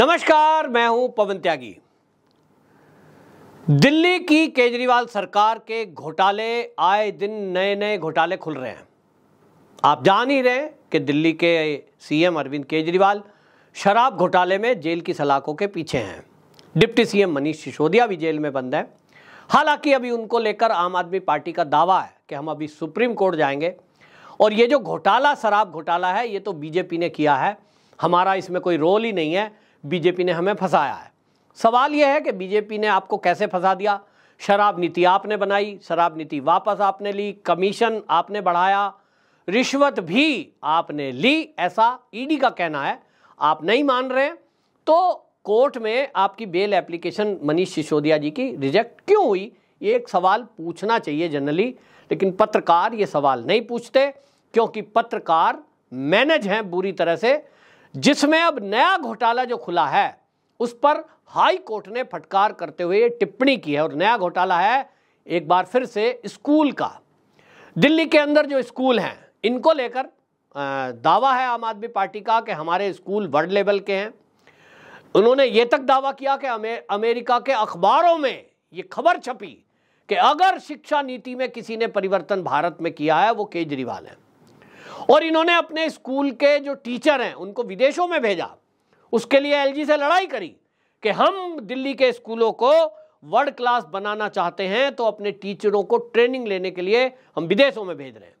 नमस्कार मैं हूं पवन त्यागी दिल्ली की केजरीवाल सरकार के घोटाले आए दिन नए नए घोटाले खुल रहे हैं आप जान ही रहे कि दिल्ली के सीएम अरविंद केजरीवाल शराब घोटाले में जेल की सलाखों के पीछे हैं डिप्टी सीएम मनीष सिसोदिया भी जेल में बंद है हालांकि अभी उनको लेकर आम आदमी पार्टी का दावा है कि हम अभी सुप्रीम कोर्ट जाएंगे और ये जो घोटाला शराब घोटाला है ये तो बीजेपी ने किया है हमारा इसमें कोई रोल ही नहीं है बीजेपी ने हमें फंसाया है सवाल यह है कि बीजेपी ने आपको कैसे फंसा दिया शराब नीति आपने बनाई शराब नीति वापस आपने ली कमीशन आपने बढ़ाया रिश्वत भी आपने ली ऐसा ईडी का कहना है आप नहीं मान रहे तो कोर्ट में आपकी बेल एप्लीकेशन मनीष सिसोदिया जी की रिजेक्ट क्यों हुई ये एक सवाल पूछना चाहिए जनरली लेकिन पत्रकार ये सवाल नहीं पूछते क्योंकि पत्रकार मैनेज हैं बुरी तरह से जिसमें अब नया घोटाला जो खुला है उस पर हाई कोर्ट ने फटकार करते हुए टिप्पणी की है और नया घोटाला है एक बार फिर से स्कूल का दिल्ली के अंदर जो स्कूल हैं इनको लेकर दावा है आम आदमी पार्टी का कि हमारे स्कूल वर्ल्ड लेवल के हैं उन्होंने ये तक दावा किया कि अमे, अमेरिका के अखबारों में ये खबर छपी कि अगर शिक्षा नीति में किसी ने परिवर्तन भारत में किया है वो केजरीवाल है और इन्होंने अपने स्कूल के जो टीचर हैं उनको विदेशों में भेजा उसके लिए एलजी से लड़ाई करी कि हम दिल्ली के स्कूलों को वर्ल्ड क्लास बनाना चाहते हैं तो अपने टीचरों को ट्रेनिंग लेने के लिए हम विदेशों में भेज रहे हैं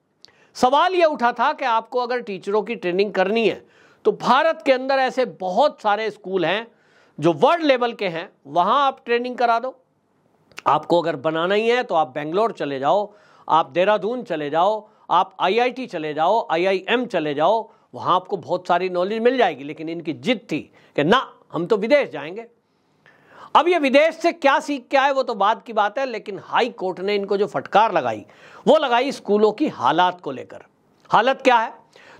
सवाल यह उठा था कि आपको अगर टीचरों की ट्रेनिंग करनी है तो भारत के अंदर ऐसे बहुत सारे स्कूल हैं जो वर्ल्ड लेवल के हैं वहां आप ट्रेनिंग करा दो आपको अगर बनाना ही है तो आप बेंगलोर चले जाओ आप देहरादून चले जाओ आप आईआईटी चले जाओ आईआईएम चले जाओ वहाँ आपको बहुत सारी नॉलेज मिल जाएगी लेकिन इनकी जिद थी कि ना हम तो विदेश जाएंगे अब ये विदेश से क्या सीख के आए वो तो बाद की बात है लेकिन हाई कोर्ट ने इनको जो फटकार लगाई वो लगाई स्कूलों की हालात को लेकर हालत क्या है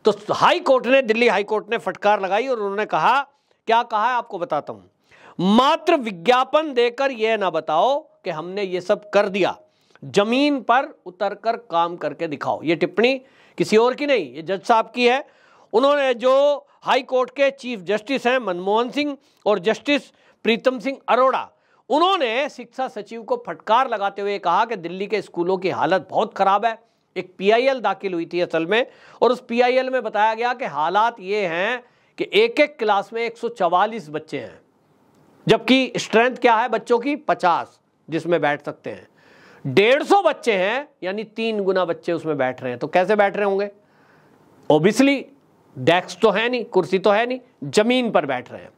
तो हाई कोर्ट ने दिल्ली हाई कोर्ट ने फटकार लगाई और उन्होंने कहा क्या कहा है आपको बताता हूं मात्र विज्ञापन देकर यह ना बताओ कि हमने यह सब कर दिया जमीन पर उतर कर काम करके दिखाओ ये टिप्पणी किसी और की नहीं ये जज साहब की है उन्होंने जो हाई कोर्ट के चीफ जस्टिस हैं मनमोहन सिंह और जस्टिस प्रीतम सिंह अरोड़ा उन्होंने शिक्षा सचिव को फटकार लगाते हुए कहा कि दिल्ली के स्कूलों की हालत बहुत खराब है एक पीआईएल दाखिल हुई थी असल में और उस पीआईएल में बताया गया कि हालात ये हैं कि एक एक क्लास में 144 बच्चे हैं जबकि स्ट्रेंथ क्या है बच्चों की 50 जिसमें बैठ सकते हैं डेढ़ सौ बच्चे हैं यानी तीन गुना बच्चे उसमें बैठ रहे हैं तो कैसे बैठ रहे होंगे ओबियसली डेस्क तो है नहीं कुर्सी तो है नहीं जमीन पर बैठ रहे हैं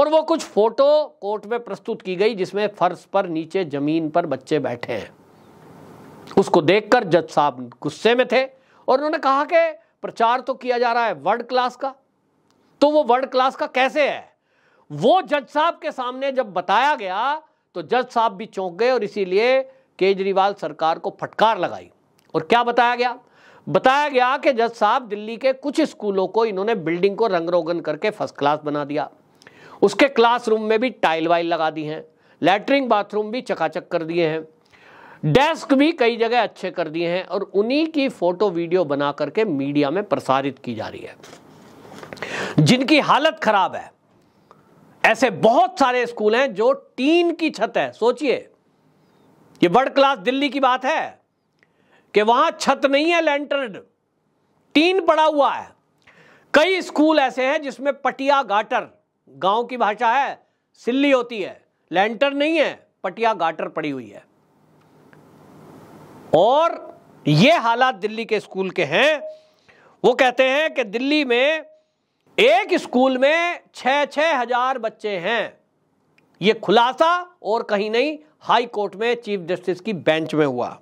और वो कुछ फोटो कोर्ट में प्रस्तुत की गई जिसमें फर्श पर नीचे जमीन पर बच्चे बैठे हैं उसको देखकर जज साहब गुस्से में थे और उन्होंने कहा कि प्रचार तो किया जा रहा है वर्ल्ड क्लास का तो वो वर्ल्ड क्लास का कैसे है वो जज साहब के सामने जब बताया गया तो जज साहब भी चौंक गए और इसीलिए केजरीवाल सरकार को फटकार लगाई और क्या बताया गया बताया गया कि जज साहब दिल्ली के कुछ स्कूलों को इन्होंने बिल्डिंग को रंग रोगन करके फर्स्ट क्लास बना दिया उसके क्लासरूम में भी टाइल वाइल लगा दी हैं लेटरिन बाथरूम भी चकाचक कर दिए हैं डेस्क भी कई जगह अच्छे कर दिए हैं और उन्हीं की फोटो वीडियो बना करके मीडिया में प्रसारित की जा रही है जिनकी हालत खराब है ऐसे बहुत सारे स्कूल हैं जो टीन की छत है सोचिए ये वर्ल्ड क्लास दिल्ली की बात है कि वहां छत नहीं है लैंटर्ड टीन पड़ा हुआ है कई स्कूल ऐसे हैं जिसमें पटिया गाटर गांव की भाषा है सिल्ली होती है लैंटर नहीं है पटिया गाटर पड़ी हुई है और ये हालात दिल्ली के स्कूल के हैं वो कहते हैं कि दिल्ली में एक स्कूल में छह छह हजार बच्चे हैं ये खुलासा और कहीं नहीं हाई कोर्ट में चीफ जस्टिस की बेंच में हुआ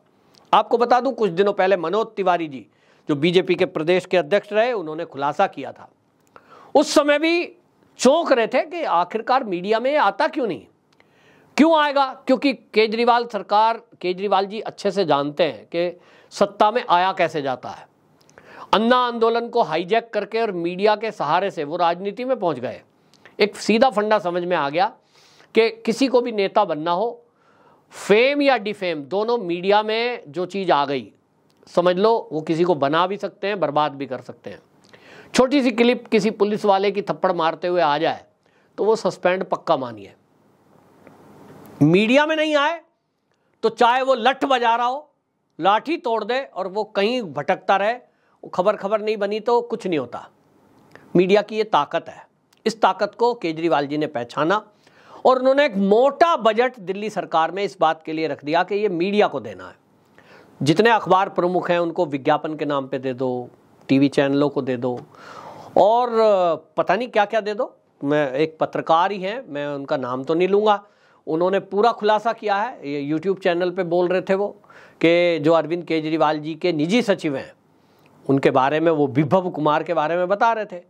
आपको बता दूं कुछ दिनों पहले मनोज तिवारी जी जो बीजेपी के प्रदेश के अध्यक्ष रहे उन्होंने खुलासा किया था उस समय भी चौंक रहे थे कि आखिरकार मीडिया में आता क्यों नहीं क्यों आएगा क्योंकि केजरीवाल सरकार केजरीवाल जी अच्छे से जानते हैं कि सत्ता में आया कैसे जाता है अन्ना आंदोलन को हाईजैक करके और मीडिया के सहारे से वो राजनीति में पहुंच गए एक सीधा फंडा समझ में आ गया कि किसी को भी नेता बनना हो फेम या डिफेम दोनों मीडिया में जो चीज़ आ गई समझ लो वो किसी को बना भी सकते हैं बर्बाद भी कर सकते हैं छोटी सी क्लिप किसी पुलिस वाले की थप्पड़ मारते हुए आ जाए तो वो सस्पेंड पक्का मानिए मीडिया में नहीं आए तो चाहे वो लठ बजा रहा हो लाठी तोड़ दे और वो कहीं भटकता रहे वो खबर खबर नहीं बनी तो कुछ नहीं होता मीडिया की ये ताकत है इस ताकत को केजरीवाल जी ने पहचाना और उन्होंने एक मोटा बजट दिल्ली सरकार में इस बात के लिए रख दिया कि ये मीडिया को देना है जितने अखबार प्रमुख हैं उनको विज्ञापन के नाम पे दे दो टीवी चैनलों को दे दो और पता नहीं क्या क्या दे दो मैं एक पत्रकार ही हैं मैं उनका नाम तो नहीं लूँगा उन्होंने पूरा खुलासा किया है ये यूट्यूब चैनल पर बोल रहे थे वो कि जो अरविंद केजरीवाल जी के निजी सचिव हैं उनके बारे में वो विभव कुमार के बारे में बता रहे थे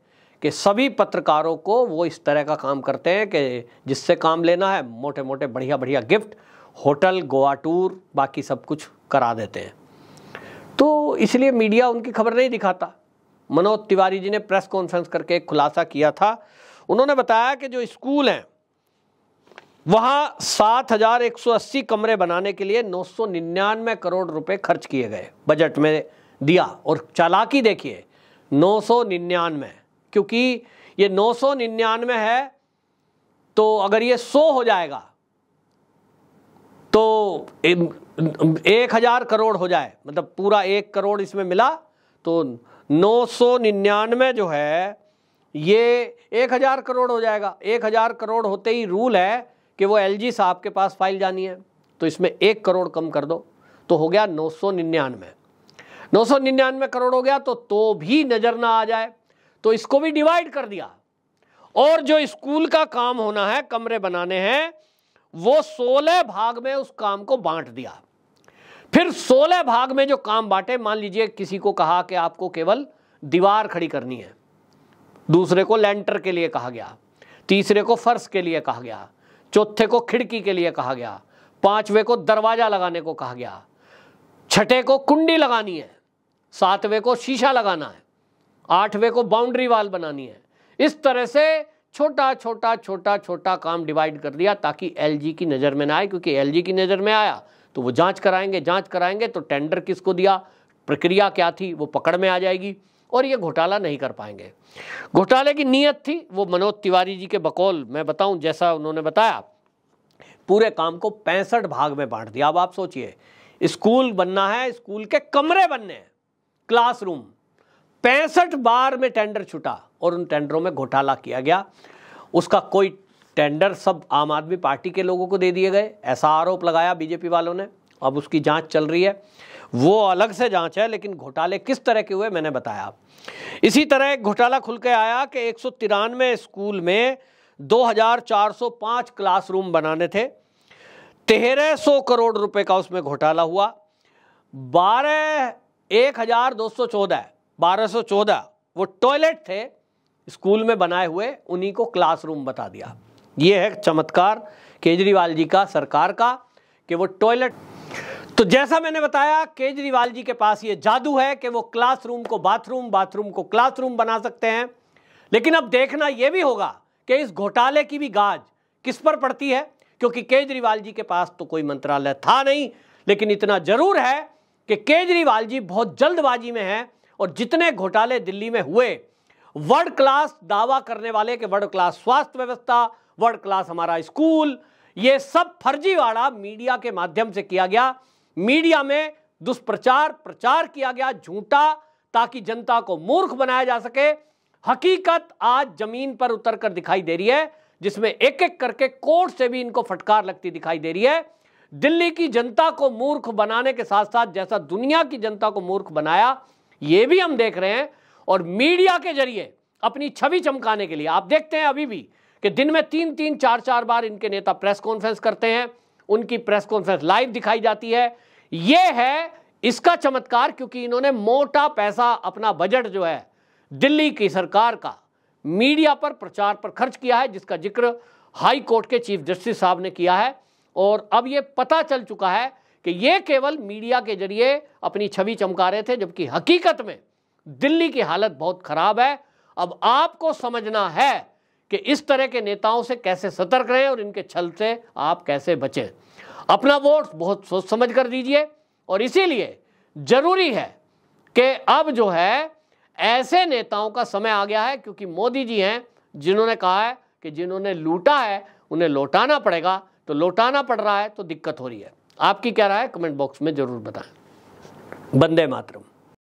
कि सभी पत्रकारों को वो इस तरह का काम करते हैं कि जिससे काम लेना है मोटे मोटे बढ़िया बढ़िया गिफ्ट होटल गोवा टूर बाकी सब कुछ करा देते हैं तो इसलिए मीडिया उनकी खबर नहीं दिखाता मनोज तिवारी जी ने प्रेस कॉन्फ्रेंस करके एक खुलासा किया था उन्होंने बताया कि जो स्कूल हैं वहाँ 7,180 कमरे बनाने के लिए नौ करोड़ रुपए खर्च किए गए बजट में दिया और चालाकी देखिए नौ सौ निन्यानवे क्योंकि ये 999 है तो अगर ये 100 हो जाएगा तो एक हजार करोड़ हो जाए मतलब पूरा एक करोड़ इसमें मिला तो नौ सौ निन्यानवे जो है ये एक हजार करोड़ हो जाएगा एक हजार करोड़ होते ही रूल है कि वो एलजी साहब के पास फाइल जानी है तो इसमें एक करोड़ कम कर दो तो हो गया नौ सौ निन्यानवे नौ सौ निन्यानवे करोड़ हो गया तो तो भी नज़र ना आ जाए तो इसको भी डिवाइड कर दिया और जो स्कूल का काम होना है कमरे बनाने हैं वो सोलह भाग में उस काम को बांट दिया फिर सोलह भाग में जो काम बांटे मान लीजिए किसी को कहा कि आपको केवल दीवार खड़ी करनी है दूसरे को लेंटर के लिए कहा गया तीसरे को फर्श के लिए कहा गया चौथे को खिड़की के लिए कहा गया पांचवे को दरवाजा लगाने को कहा गया छठे को कुंडी लगानी है सातवें को शीशा लगाना है आठवें को बाउंड्री वाल बनानी है इस तरह से छोटा छोटा छोटा छोटा काम डिवाइड कर दिया ताकि एलजी की नज़र में ना आए क्योंकि एलजी की नज़र में आया तो वो जांच कराएंगे जांच कराएंगे तो टेंडर किसको दिया प्रक्रिया क्या थी वो पकड़ में आ जाएगी और ये घोटाला नहीं कर पाएंगे घोटाले की नीयत थी वो मनोज तिवारी जी के बकौल मैं बताऊं जैसा उन्होंने बताया पूरे काम को पैंसठ भाग में बांट दिया अब आप सोचिए स्कूल बनना है स्कूल के कमरे बनने हैं क्लासरूम पैंसठ बार में टेंडर छुटा और उन टेंडरों में घोटाला किया गया उसका कोई टेंडर सब आम आदमी पार्टी के लोगों को दे दिए गए ऐसा आरोप लगाया बीजेपी वालों ने अब उसकी जांच चल रही है वो अलग से जांच है लेकिन घोटाले किस तरह के हुए मैंने बताया इसी तरह एक घोटाला खुल के आया कि एक स्कूल में 2405 क्लासरूम बनाने थे 1300 करोड़ रुपए का उसमें घोटाला हुआ बारह एक हजार दो सौ चौदह 1214 वो टॉयलेट थे स्कूल में बनाए हुए उन्हीं को क्लासरूम बता दिया ये है चमत्कार केजरीवाल जी का सरकार का कि वो टॉयलेट तो जैसा मैंने बताया केजरीवाल जी के पास ये जादू है कि वो क्लासरूम को बाथरूम बाथरूम को क्लासरूम बना सकते हैं लेकिन अब देखना यह भी होगा कि इस घोटाले की भी गाज किस पर पड़ती है क्योंकि केजरीवाल जी के पास तो कोई मंत्रालय था नहीं लेकिन इतना जरूर है कि केजरीवाल जी बहुत जल्दबाजी में हैं और जितने घोटाले दिल्ली में हुए वर्ल्ड क्लास दावा करने वाले के वर्ल्ड क्लास स्वास्थ्य व्यवस्था वर्ल्ड क्लास हमारा स्कूल ये सब फर्जीवाड़ा मीडिया के माध्यम से किया गया मीडिया में दुष्प्रचार प्रचार किया गया झूठा ताकि जनता को मूर्ख बनाया जा सके हकीकत आज जमीन पर उतर कर दिखाई दे रही है जिसमें एक एक करके कोर्ट से भी इनको फटकार लगती दिखाई दे रही है दिल्ली की जनता को मूर्ख बनाने के साथ साथ जैसा दुनिया की जनता को मूर्ख बनाया ये भी हम देख रहे हैं और मीडिया के जरिए अपनी छवि चमकाने के लिए आप देखते हैं अभी भी कि दिन में तीन तीन चार चार बार इनके नेता प्रेस कॉन्फ्रेंस करते हैं उनकी प्रेस कॉन्फ्रेंस लाइव दिखाई जाती है यह है इसका चमत्कार क्योंकि इन्होंने मोटा पैसा अपना बजट जो है दिल्ली की सरकार का मीडिया पर प्रचार पर खर्च किया है जिसका जिक्र हाई कोर्ट के चीफ जस्टिस साहब ने किया है और अब यह पता चल चुका है कि ये केवल मीडिया के जरिए अपनी छवि चमका रहे थे जबकि हकीकत में दिल्ली की हालत बहुत खराब है अब आपको समझना है कि इस तरह के नेताओं से कैसे सतर्क रहें और इनके छल से आप कैसे बचें अपना वोट बहुत सोच समझ कर दीजिए और इसीलिए जरूरी है कि अब जो है ऐसे नेताओं का समय आ गया है क्योंकि मोदी जी हैं जिन्होंने कहा है कि जिन्होंने लूटा है उन्हें लौटाना पड़ेगा तो लौटाना पड़ रहा है तो दिक्कत हो रही है आपकी क्या राय कमेंट बॉक्स में ज़रूर बताएं बंदे मातरम